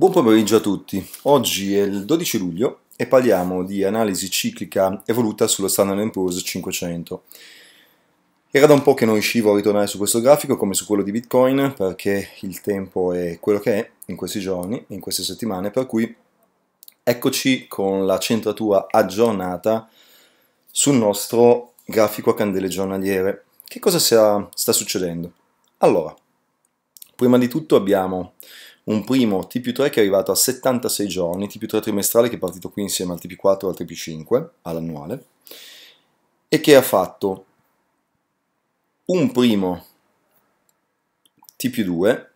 Buon pomeriggio a tutti. Oggi è il 12 luglio e parliamo di analisi ciclica evoluta sullo Standard Poor's 500. Era da un po' che non riuscivo a ritornare su questo grafico come su quello di Bitcoin perché il tempo è quello che è in questi giorni, in queste settimane, per cui eccoci con la centratura aggiornata sul nostro grafico a candele giornaliere. Che cosa sta, sta succedendo? Allora, prima di tutto abbiamo un primo TP3 che è arrivato a 76 giorni, TP3 trimestrale che è partito qui insieme al TP4 e al TP5 all'annuale e che ha fatto un primo TP2,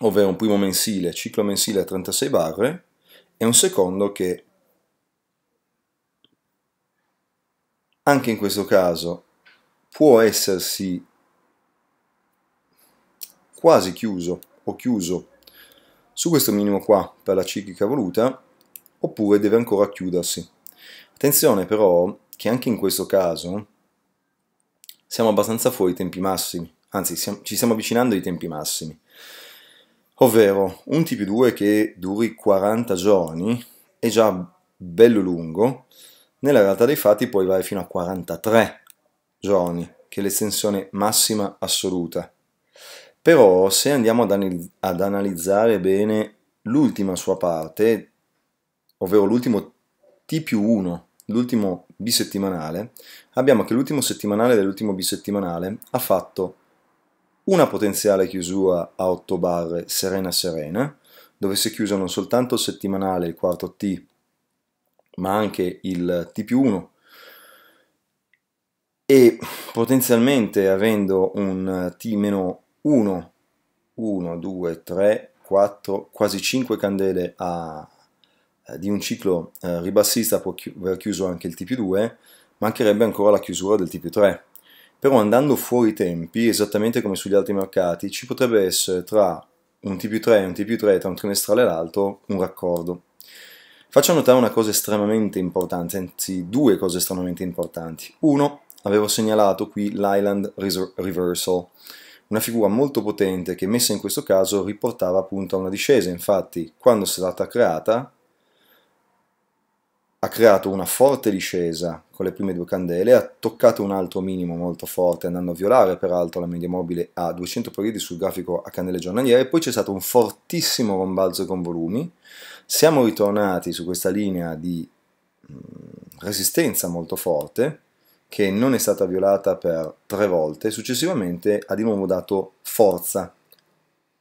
ovvero un primo mensile, ciclo mensile a 36 barre e un secondo che anche in questo caso può essersi quasi chiuso o chiuso su questo minimo qua per la ciclica voluta oppure deve ancora chiudersi. Attenzione però che anche in questo caso siamo abbastanza fuori i tempi massimi, anzi siamo, ci stiamo avvicinando ai tempi massimi. Ovvero un TP2 che duri 40 giorni è già bello lungo, nella realtà dei fatti poi vai fino a 43 giorni, che è l'estensione massima assoluta. Però se andiamo ad, analiz- ad analizzare bene l'ultima sua parte, ovvero l'ultimo T più 1, l'ultimo bisettimanale, abbiamo che l'ultimo settimanale dell'ultimo bisettimanale ha fatto una potenziale chiusura a 8 barre serena serena, dove si è chiuso non soltanto il settimanale, il quarto T, ma anche il T più 1 e potenzialmente avendo un T meno 1, 1, 1, 2, 3, 4, quasi 5 candele a, eh, di un ciclo eh, ribassista può chi- aver chiuso anche il TP2, mancherebbe ancora la chiusura del TP3. Però andando fuori tempi, esattamente come sugli altri mercati, ci potrebbe essere tra un TP3 e un TP3, tra un trimestrale e l'altro, un raccordo. Faccio notare una cosa estremamente importante, anzi due cose estremamente importanti. Uno, avevo segnalato qui l'Island Reversal una figura molto potente che messa in questo caso riportava appunto a una discesa, infatti quando si è stata creata ha creato una forte discesa con le prime due candele, ha toccato un altro minimo molto forte andando a violare peraltro la media mobile a 200 periodi sul grafico a candele giornaliere, poi c'è stato un fortissimo rombalzo con volumi, siamo ritornati su questa linea di mm, resistenza molto forte, che non è stata violata per tre volte, successivamente ha di nuovo dato forza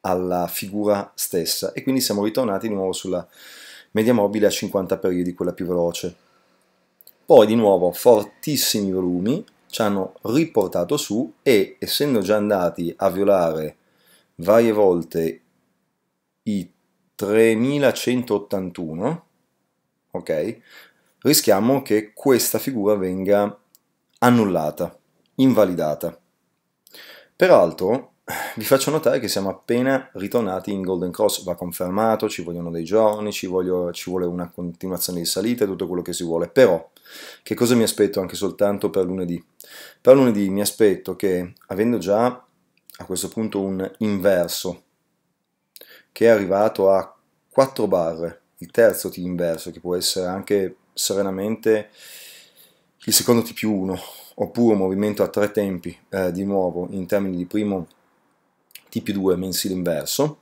alla figura stessa e quindi siamo ritornati di nuovo sulla media mobile a 50 periodi, quella più veloce. Poi di nuovo fortissimi volumi ci hanno riportato su e essendo già andati a violare varie volte i 3181, ok? Rischiamo che questa figura venga annullata, invalidata. Peraltro, vi faccio notare che siamo appena ritornati in Golden Cross, va confermato, ci vogliono dei giorni, ci, voglio, ci vuole una continuazione di salita, tutto quello che si vuole, però che cosa mi aspetto anche soltanto per lunedì? Per lunedì mi aspetto che, avendo già a questo punto un inverso, che è arrivato a 4 barre, il terzo T inverso, che può essere anche serenamente il secondo T più 1 oppure un movimento a tre tempi eh, di nuovo in termini di primo T più 2 mensile inverso,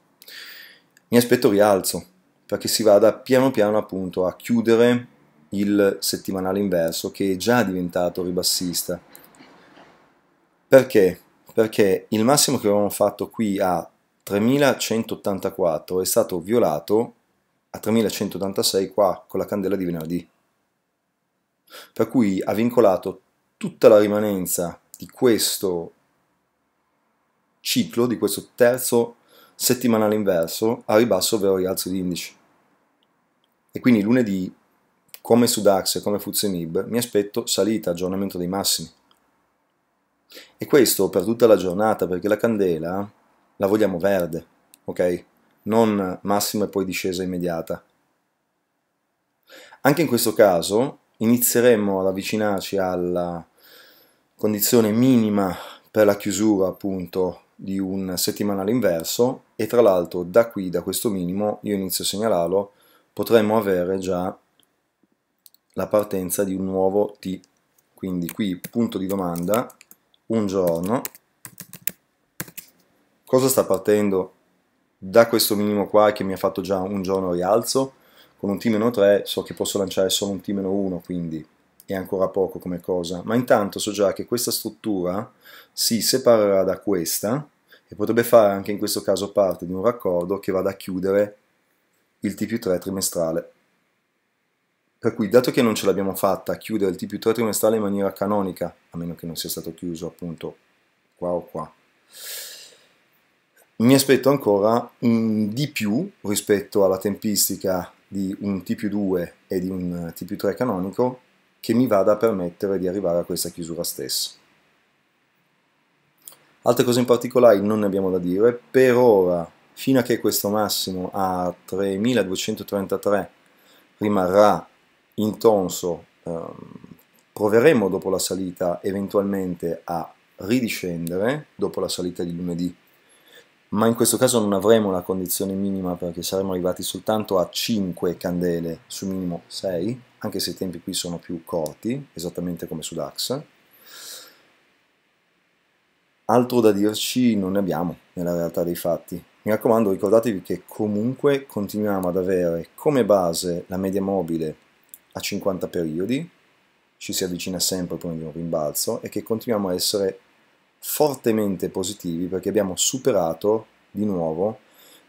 mi aspetto rialzo perché si vada piano piano appunto a chiudere il settimanale inverso che è già diventato ribassista. Perché? Perché il massimo che avevamo fatto qui a 3184 è stato violato a 3186 qua con la candela di venerdì per cui ha vincolato tutta la rimanenza di questo ciclo, di questo terzo settimanale inverso, a ribasso ovvero rialzo di indice. E quindi lunedì, come su DAX e come FTSE MIB, mi aspetto salita, aggiornamento dei massimi. E questo per tutta la giornata, perché la candela la vogliamo verde, ok? Non massima e poi discesa immediata. Anche in questo caso inizieremmo ad avvicinarci alla condizione minima per la chiusura appunto di un settimanale inverso e tra l'altro da qui, da questo minimo, io inizio a segnalarlo, potremmo avere già la partenza di un nuovo T. Quindi qui punto di domanda, un giorno, cosa sta partendo da questo minimo qua che mi ha fatto già un giorno rialzo? Con un T-3 so che posso lanciare solo un T-1 quindi è ancora poco come cosa, ma intanto so già che questa struttura si separerà da questa e potrebbe fare anche in questo caso parte di un raccordo che vada a chiudere il T 3 trimestrale. Per cui, dato che non ce l'abbiamo fatta a chiudere il T 3 trimestrale in maniera canonica, a meno che non sia stato chiuso appunto qua o qua, mi aspetto ancora un di più rispetto alla tempistica di un T più 2 e di un T più 3 canonico che mi vada a permettere di arrivare a questa chiusura stessa. Altre cose in particolare non ne abbiamo da dire, per ora, fino a che questo massimo a 3233 rimarrà intonso, ehm, proveremo dopo la salita eventualmente a ridiscendere, dopo la salita di lunedì ma in questo caso non avremo la condizione minima perché saremo arrivati soltanto a 5 candele su minimo 6, anche se i tempi qui sono più corti, esattamente come su DAX. Altro da dirci non ne abbiamo nella realtà dei fatti. Mi raccomando, ricordatevi che comunque continuiamo ad avere come base la media mobile a 50 periodi, ci si avvicina sempre prima di un rimbalzo e che continuiamo a essere fortemente positivi perché abbiamo superato di nuovo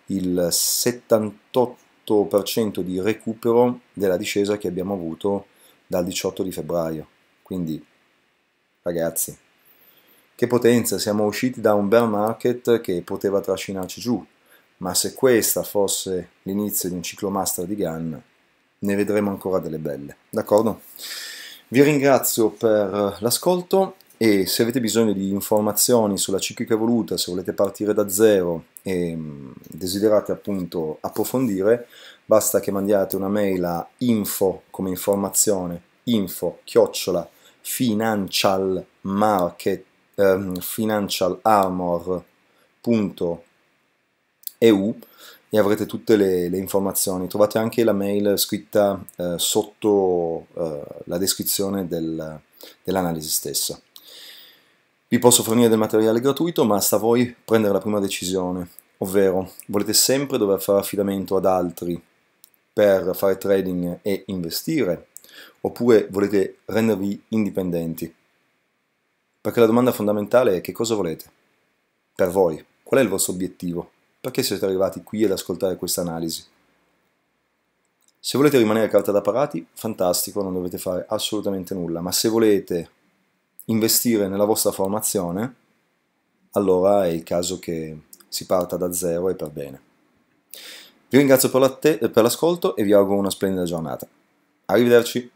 il 78% di recupero della discesa che abbiamo avuto dal 18 di febbraio. Quindi, ragazzi, che potenza, siamo usciti da un bear market che poteva trascinarci giù, ma se questa fosse l'inizio di un ciclo master di Gunn, ne vedremo ancora delle belle. D'accordo? Vi ringrazio per l'ascolto e se avete bisogno di informazioni sulla ciclica evoluta, se volete partire da zero e mm, desiderate appunto approfondire, basta che mandiate una mail a info come informazione info chiocciola financial market eh, financialarmor.eu e avrete tutte le, le, informazioni. Trovate anche la mail scritta eh, sotto eh, la descrizione del, dell'analisi stessa. Vi posso fornire del materiale gratuito, ma sta a voi prendere la prima decisione, ovvero volete sempre dover fare affidamento ad altri per fare trading e investire, oppure volete rendervi indipendenti? Perché la domanda fondamentale è che cosa volete? Per voi, qual è il vostro obiettivo? Perché siete arrivati qui ad ascoltare questa analisi? Se volete rimanere a carta da parati, fantastico, non dovete fare assolutamente nulla, ma se volete investire nella vostra formazione, allora è il caso che si parta da zero e per bene. Vi ringrazio per, l'ascolto e vi auguro una splendida giornata. Arrivederci.